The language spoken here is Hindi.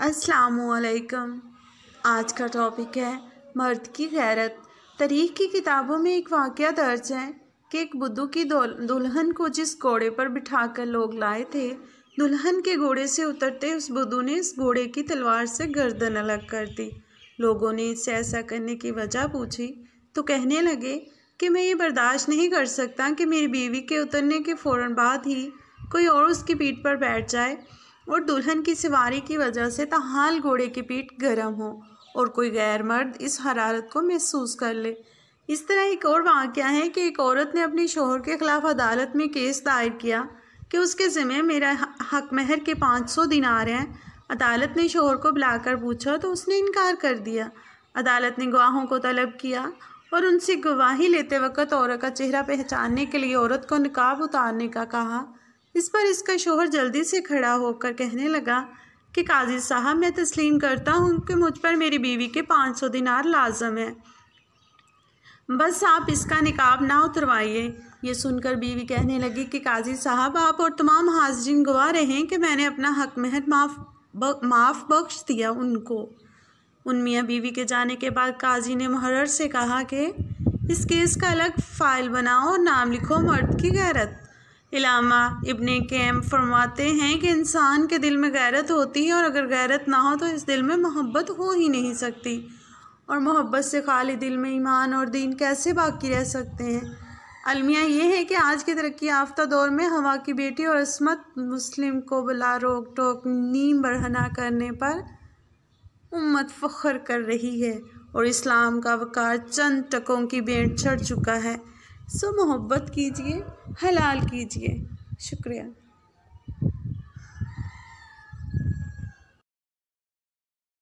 वालेकुम आज का टॉपिक है मर्द की गैरत तारीख की किताबों में एक वाक़ दर्ज है कि एक बुद्धू की दुल्हन को जिस घोड़े पर बिठाकर लोग लाए थे दुल्हन के घोड़े से उतरते उस बुद्धू ने इस घोड़े की तलवार से गर्दन अलग कर दी लोगों ने इसे ऐसा करने की वजह पूछी तो कहने लगे कि मैं ये बर्दाश्त नहीं कर सकता कि मेरी बीवी के उतरने के फ़ौर बाद ही कोई और उसकी पीठ पर बैठ जाए और दुल्हन की सवारी की वजह से तहाल घोड़े की पीठ गर्म हो और कोई गैर मर्द इस हरारत को महसूस कर ले इस तरह एक और वाक़ है कि एक औरत ने अपने शोहर के ख़िलाफ़ अदालत में केस दायर किया कि उसके ज़िम्मे मेरा हक महर के पाँच सौ दिन आ रहे हैं अदालत ने शोहर को बुलाकर पूछा तो उसने इनकार कर दिया अदालत ने गवाहों को तलब किया और उनसे गवाही लेते वक्त औरत का चेहरा पहचानने के लिए औरत को नकाब उतारने का कहा इस पर इसका शोहर जल्दी से खड़ा होकर कहने लगा कि काजी साहब मैं तस्लीम करता हूँ कि मुझ पर मेरी बीवी के पाँच सौ दिनार लाजम है बस आप इसका निकाब ना उतरवाइए ये सुनकर बीवी कहने लगी कि काजी साहब आप और तमाम हाजरीन गवाह हैं कि मैंने अपना हक महर माफ़ माफ़ बख्श दिया उनको उन मियाँ बीवी के जाने के बाद काजी ने महरर से कहा कि इस केस का अलग फ़ाइल बनाओ और नाम लिखो मर्द की गैरत इलामा इबन कैम फरमाते हैं कि इंसान के दिल में गैरत होती है और अगर गैरत ना हो तो इस दिल में मोहब्बत हो ही नहीं सकती और मोहब्बत से खाली दिल में ईमान और दीन कैसे बाकी रह सकते हैं अलमिया ये है कि आज के तरक्की याफ्ता दौर में हवा की बेटी और असमत मुस्लिम को बुला रोक टोक नीम बढ़ना करने पर उम्मत फ़ख्र कर रही है और इस्लाम का वकार चंद टकों की बेट चढ़ चुका है सो मोहब्बत कीजिए हलाल कीजिए शुक्रिया